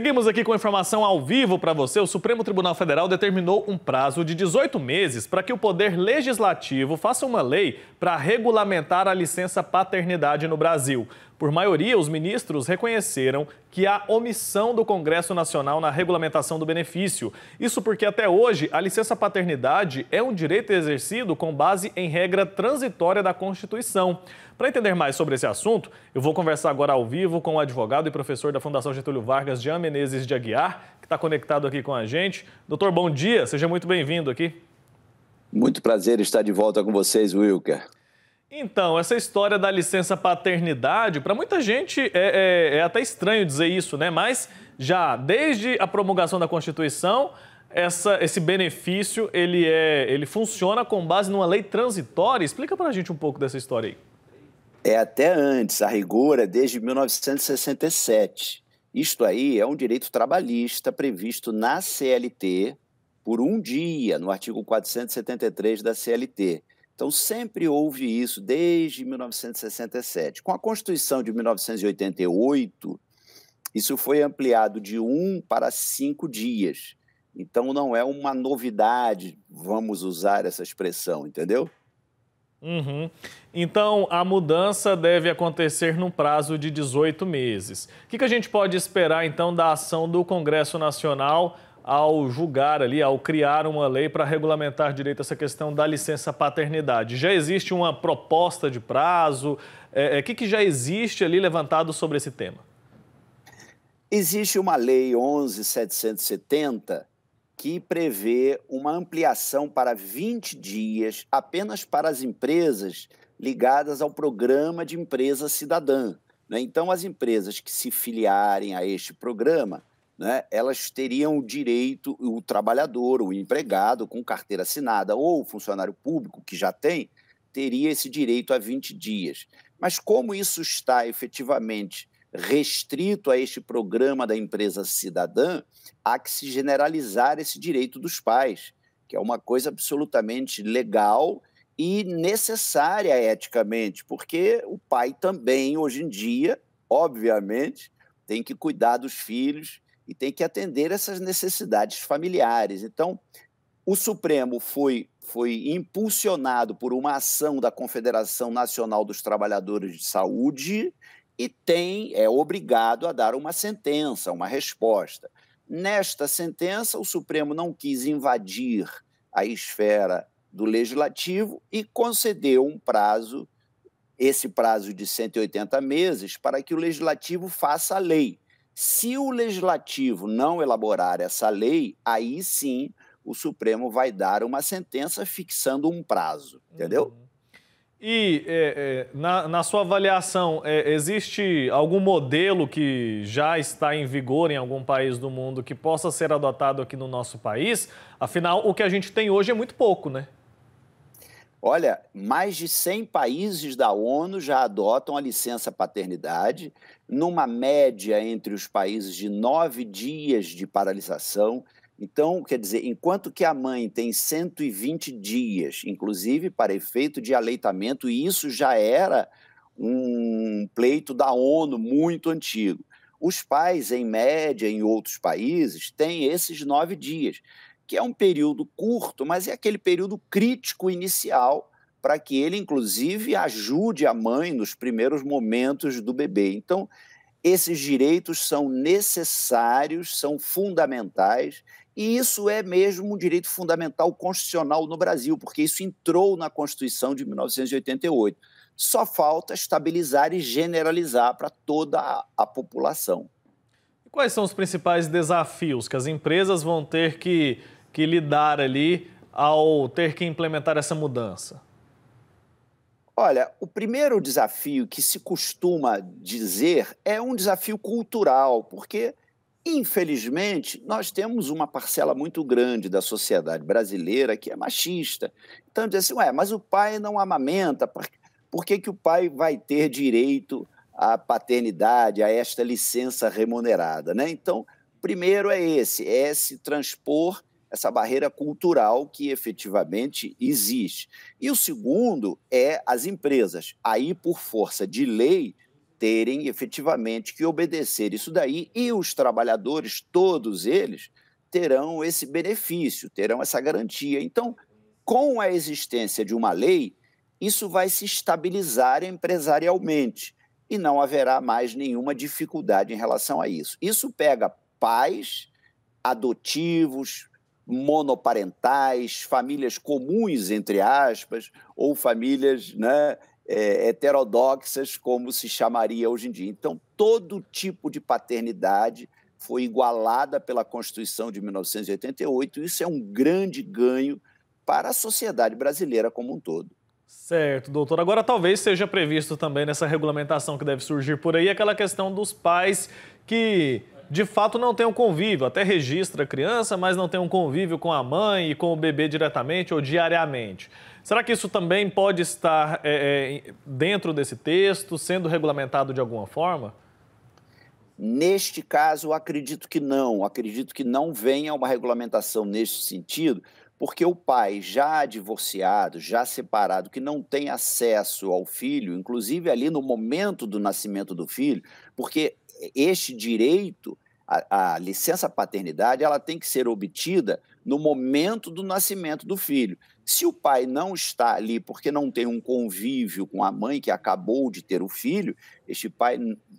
Seguimos aqui com informação ao vivo para você. O Supremo Tribunal Federal determinou um prazo de 18 meses para que o Poder Legislativo faça uma lei para regulamentar a licença paternidade no Brasil. Por maioria, os ministros reconheceram que há omissão do Congresso Nacional na regulamentação do benefício. Isso porque até hoje a licença paternidade é um direito exercido com base em regra transitória da Constituição. Para entender mais sobre esse assunto, eu vou conversar agora ao vivo com o advogado e professor da Fundação Getúlio Vargas, Jean Menezes de Aguiar, que está conectado aqui com a gente. Doutor, bom dia, seja muito bem-vindo aqui. Muito prazer estar de volta com vocês, Wilker. Então, essa história da licença paternidade, para muita gente é, é, é, até estranho dizer isso, né? Mas já desde a promulgação da Constituição, essa, esse benefício ele, é, ele funciona com base numa lei transitória. Explica para a gente um pouco dessa história aí. É até antes, a rigor é desde 1967. Isto aí é um direito trabalhista previsto na CLT por um dia, no artigo 473 da CLT então, sempre houve isso, desde 1967. Com a Constituição de 1988, isso foi ampliado de um para cinco dias. Então, não é uma novidade, vamos usar essa expressão, entendeu? Uhum. Então, a mudança deve acontecer num prazo de 18 meses. O que, que a gente pode esperar, então, da ação do Congresso Nacional ao julgar ali, ao criar uma lei para regulamentar direito essa questão da licença paternidade. Já existe uma proposta de prazo? O é, é, que, que já existe ali levantado sobre esse tema? Existe uma lei 11.770 que prevê uma ampliação para 20 dias apenas para as empresas ligadas ao programa de empresa cidadã. Né? Então, as empresas que se filiarem a este programa né, elas teriam o direito, o trabalhador, o empregado com carteira assinada ou o funcionário público que já tem, teria esse direito a 20 dias. Mas como isso está efetivamente restrito a este programa da empresa cidadã, há que se generalizar esse direito dos pais, que é uma coisa absolutamente legal e necessária eticamente, porque o pai também, hoje em dia, obviamente, tem que cuidar dos filhos e tem que atender essas necessidades familiares. Então, o Supremo foi, foi impulsionado por uma ação da Confederação Nacional dos Trabalhadores de Saúde e tem é obrigado a dar uma sentença, uma resposta. Nesta sentença, o Supremo não quis invadir a esfera do legislativo e concedeu um prazo, esse prazo de 180 meses, para que o legislativo faça a lei. Se o legislativo não elaborar essa lei, aí sim o Supremo vai dar uma sentença fixando um prazo, entendeu? Uhum. E é, é, na, na, sua avaliação, é, existe algum modelo que já está em vigor em algum país do mundo que possa ser adotado aqui no nosso país? Afinal, o que a gente tem hoje é muito pouco, né? Olha, mais de 100 países da ONU já adotam a licença paternidade, numa média entre os países de nove dias de paralisação. Então, quer dizer, enquanto que a mãe tem 120 dias, inclusive para efeito de aleitamento, e isso já era um pleito da ONU muito antigo. Os pais, em média, em outros países, têm esses nove dias que é um período curto, mas é aquele período crítico inicial para que ele, inclusive, ajude a mãe nos primeiros momentos do bebê. Então, esses direitos são necessários, são fundamentais, e isso é mesmo um direito fundamental constitucional no Brasil, porque isso entrou na Constituição de 1988. Só falta estabilizar e generalizar para toda a, população. Quais são os principais desafios que as empresas vão ter que que lidar ali ao ter que implementar essa mudança? Olha, o primeiro desafio que se costuma dizer é um desafio cultural, porque, infelizmente, nós temos uma parcela muito grande da sociedade brasileira que é machista. Então, diz assim, ué, mas o pai não amamenta, por que, que o pai vai ter direito à paternidade, a esta licença remunerada? Né? Então, primeiro é esse, é se transpor essa barreira cultural que efetivamente existe. E o segundo é as empresas, aí por força de lei, terem efetivamente que obedecer isso daí e os trabalhadores, todos eles, terão esse benefício, terão essa garantia. Então, com a existência de uma lei, isso vai se estabilizar empresarialmente e não haverá mais nenhuma dificuldade em relação a isso. Isso pega pais adotivos, monoparentais, famílias comuns, entre aspas, ou famílias né, é, heterodoxas, como se chamaria hoje em dia. Então, todo tipo de paternidade foi igualada pela Constituição de 1988, e isso é um grande ganho para a sociedade brasileira como um todo. Certo, doutor. Agora, talvez seja previsto também nessa regulamentação que deve surgir por aí aquela questão dos pais que de fato não tem um convívio, até registra a criança, mas não tem um convívio com a mãe e com o bebê diretamente ou diariamente. Será que isso também pode estar é, é, dentro desse texto, sendo regulamentado de alguma forma? Neste caso, acredito que não. Acredito que não venha uma regulamentação nesse sentido, porque o pai já divorciado, já separado, que não tem acesso ao filho, inclusive ali no momento do nascimento do filho, porque este direito, a, a licença paternidade, ela tem que ser obtida no momento do nascimento do filho. Se o pai não está ali porque não tem um convívio com a mãe que acabou de ter o filho, este pai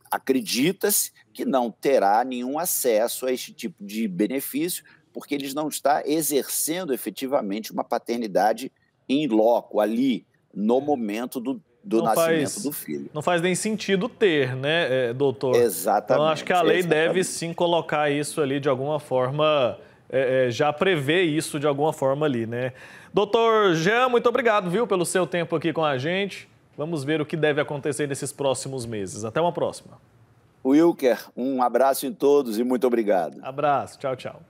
acredita-se que não terá nenhum acesso a este tipo de benefício, porque ele não está exercendo efetivamente uma paternidade em loco, ali, no é. momento do, do não nascimento faz, do filho. Não faz nem sentido ter, né, é, doutor? Exatamente. Então, acho que a lei exatamente. deve sim colocar isso ali de alguma forma, é, é, já prever isso de alguma forma ali, né? Doutor Jean, muito obrigado, viu, pelo seu tempo aqui com a gente. Vamos ver o que deve acontecer nesses próximos meses. Até uma próxima. Wilker, um abraço em todos e muito obrigado. Abraço, tchau, tchau.